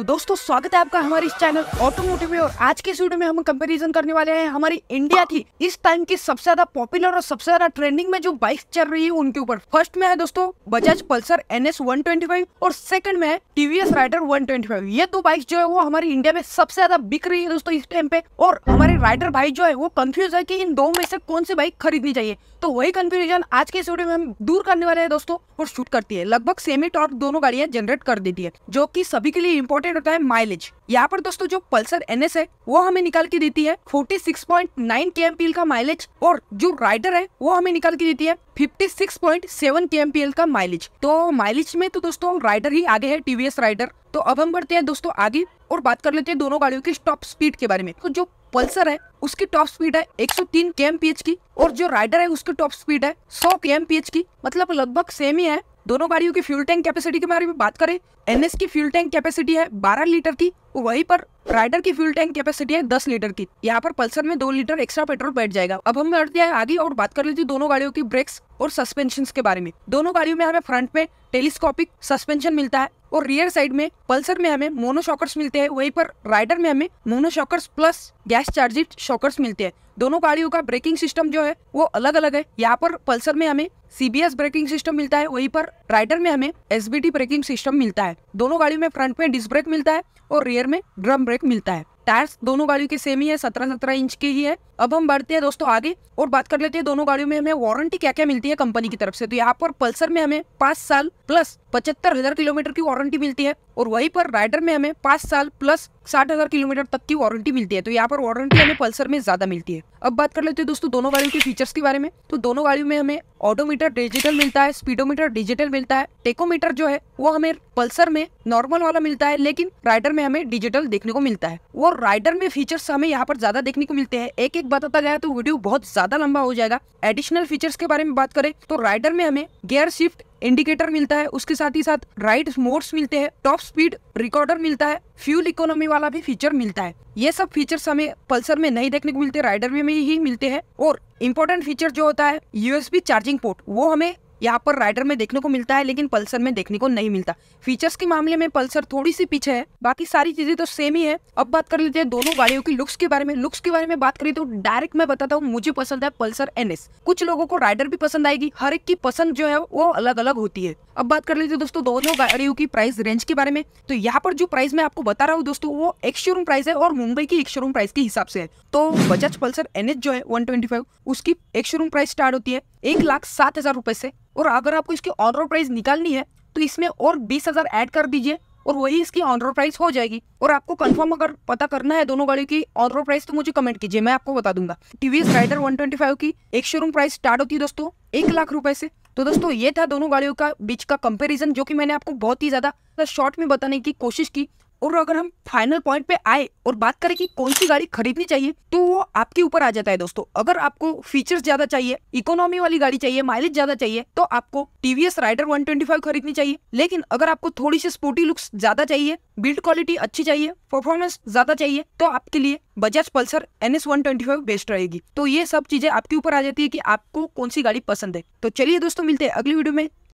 तो दोस्तों स्वागत है आपका हमारे इस चैनल ऑटोमोटिव में और आज के वीडियो में हम कंपैरिजन करने वाले हैं हमारी इंडिया की इस टाइम की सबसे ज्यादा पॉपुलर और सबसे ज्यादा ट्रेंडिंग में जो बाइक चल रही है उनके ऊपर फर्स्ट में है दोस्तों बजाज पल्सर एन एस और सेकंड में है टीवीएस राइडर वन ये दो बाइक जो है वो हमारी इंडिया में सबसे ज्यादा बिक रही है दोस्तों इस टाइम पे और हमारे राइडर भाई जो है वो कंफ्यूज है की इन दो में से कौन सी बाइक खरीदनी चाहिए तो वही कंफ्यूजन आज के वीडियो में हम दूर करने वाले हैं दोस्तों और शूट करती है लगभग सेमी टॉर्क दोनों गाड़ियां जनरेट कर देती है जो की सभी के लिए इम्पोर्टेंट कैलकुलेट होता है माइलेज यहाँ पर दोस्तों जो पल्सर एन है वो हमें निकाल के देती है 46.9 केएमपीएल का माइलेज और जो राइडर है वो हमें निकाल के देती है 56.7 केएमपीएल का माइलेज तो माइलेज में तो दोस्तों राइडर ही आगे है टीवीएस राइडर तो अब हम बढ़ते हैं दोस्तों आगे और बात कर लेते हैं दोनों गाड़ियों की टॉप स्पीड के बारे में तो जो पल्सर है उसकी टॉप स्पीड है 103 एच की और जो राइडर है उसकी टॉप स्पीड है 100 एच की मतलब लगभग सेम ही है दोनों गाड़ियों की फ्यूल टैंक कैपेसिटी के बारे में बात करें एनएस की फ्यूल टैंक कैपेसिटी है 12 लीटर की वहीं पर राइडर की फ्यूल टैंक कैपेसिटी है 10 लीटर की यहाँ पर पल्सर में दो लीटर एक्स्ट्रा पेट्रोल बैठ जाएगा अब हम बढ़ते हैं आगे और बात कर लेते हैं दोनों गाड़ियों की ब्रेक्स और सस्पेंशन के बारे में दोनों गाड़ियों में हमें फ्रंट में टेलीस्कोपिक सस्पेंशन मिलता है और रियर साइड में पल्सर में हमें मोनो शॉकर्स मिलते हैं वहीं पर राइडर में हमें mono shockers plus gas charged shockers मिलते हैं दोनों गाड़ियों का ब्रेकिंग सिस्टम जो है वो अलग अलग है यहाँ पर पल्सर में हमें सीबीएस ब्रेकिंग सिस्टम मिलता है वहीं पर राइडर में हमें एस ब्रेकिंग सिस्टम मिलता है दोनों गाड़ियों में फ्रंट में डिस्क ब्रेक मिलता है और रियर में ड्रम ब्रेक मिलता है टायर्स दोनों गाड़ियों के सेम ही है सत्रह सत्रह इंच के ही है अब हम बढ़ते हैं दोस्तों आगे और बात कर लेते हैं दोनों गाड़ियों में हमें वारंटी क्या क्या मिलती है कंपनी की तरफ से तो यहाँ पर पल्सर में हमें पांच साल प्लस पचहत्तर हजार किलोमीटर की वारंटी मिलती है और वहीं पर राइडर में हमें पांच साल प्लस साठ हजार किलोमीटर तक की वारंटी मिलती है तो यहाँ पर वारंटी हमें पल्सर में ज्यादा मिलती है अब बात कर लेते हैं दोस्तों दोनों गाड़ियों के फीचर्स के बारे में तो दोनों गाड़ियों में हमें ऑटोमीटर डिजिटल मिलता है स्पीडोमीटर डिजिटल मिलता है टेकोमीटर जो है वो हमें पल्सर में नॉर्मल वाला मिलता है लेकिन राइडर में हमें डिजिटल देखने को मिलता है और राइडर में फीचर्स हमें यहाँ पर ज्यादा देखने को मिलते हैं एक एक बताता गया तो वीडियो बहुत ज्यादा लंबा हो जाएगा एडिशनल फीचर्स के बारे में बात करें तो राइडर में हमें गियर शिफ्ट इंडिकेटर मिलता है उसके साथ ही साथ राइड मोड्स मिलते हैं टॉप स्पीड रिकॉर्डर मिलता है फ्यूल इकोनॉमी वाला भी फीचर मिलता है ये सब फीचर्स हमें पल्सर में नहीं देखने को मिलते राइडर में ही मिलते हैं और इम्पोर्टेंट फीचर जो होता है यूएसबी चार्जिंग पोर्ट वो हमें यहाँ पर राइडर में देखने को मिलता है लेकिन पल्सर में देखने को नहीं मिलता फीचर्स के मामले में पल्सर थोड़ी सी पीछे है बाकी सारी चीजें तो सेम ही है अब बात कर लेते हैं दोनों गाड़ियों की लुक्स के बारे में लुक्स के बारे में बात करें तो डायरेक्ट मैं बताता हूँ मुझे पसंद है पल्सर एनएस कुछ लोगों को राइडर भी पसंद आएगी हर एक की पसंद जो है वो अलग अलग होती है अब बात कर लेते हैं दोस्तों दोनों गाड़ियों की प्राइस रेंज के बारे में तो यहाँ पर जो प्राइस मैं आपको बता रहा हूँ दोस्तों वो एक शोरूम प्राइस है और मुंबई की एक शोरूम प्राइस के हिसाब से है तो बजाज पल्सर एनएस जो है फाइव उसकी एक शोरूम प्राइस स्टार्ट होती है एक लाख सात हजार रुपए से और अगर आपको इसकी ऑन प्राइस निकालनी है तो इसमें और बीस हज़ार ऐड कर दीजिए और वही इसकी ऑन प्राइस हो जाएगी और आपको कंफर्म अगर पता करना है दोनों गाड़ियों की ऑर्डर प्राइस तो मुझे कमेंट कीजिए मैं आपको बता दूंगा टीवीएस राइडर 125 की एक शोरूम प्राइस स्टार्ट होती है दोस्तों एक लाख रुपए से तो दोस्तों ये था दोनों गाड़ियों का बीच का कंपेरिजन जो की मैंने आपको बहुत ही ज़्यादा शॉर्ट में बताने की कोशिश की और अगर हम फाइनल पॉइंट पे आए और बात करें कि कौन सी गाड़ी खरीदनी चाहिए तो वो आपके ऊपर आ जाता है दोस्तों अगर आपको फीचर्स ज्यादा चाहिए इकोनॉमी वाली गाड़ी चाहिए माइलेज ज्यादा चाहिए तो आपको टीवीएस राइडर 125 खरीदनी चाहिए लेकिन अगर आपको थोड़ी सी स्पोर्टी लुक्स ज्यादा चाहिए बिल्ड क्वालिटी अच्छी चाहिए परफॉर्मेंस ज्यादा चाहिए तो आपके लिए Bajaj Pulsar N S best रहेगी तो ये सब चीजें आपके ऊपर आ जाती है की आपको कौन सी गाड़ी पसंद है तो चलिए दोस्तों मिलते हैं अगली वीडियो में